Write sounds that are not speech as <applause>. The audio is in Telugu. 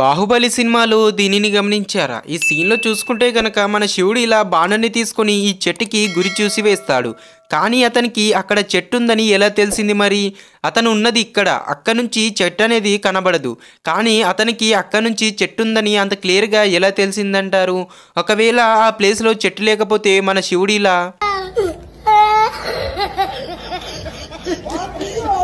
బాహుబలి సినిమాలో దీనిని గమనించారా ఈ సీన్లో చూసుకుంటే గనక మన శివుడు ఇలా బాణాన్ని తీసుకుని ఈ చెట్టుకి గురి చూసి వేస్తాడు కానీ అతనికి అక్కడ చెట్టు ఉందని ఎలా తెలిసింది మరి అతను ఉన్నది ఇక్కడ అక్క నుంచి చెట్టు అనేది కనబడదు కానీ అతనికి అక్క నుంచి చెట్టు ఉందని అంత క్లియర్గా ఎలా తెలిసిందంటారు ఒకవేళ ఆ ప్లేస్లో చెట్టు లేకపోతే మన శివుడు ఇలా <laughs>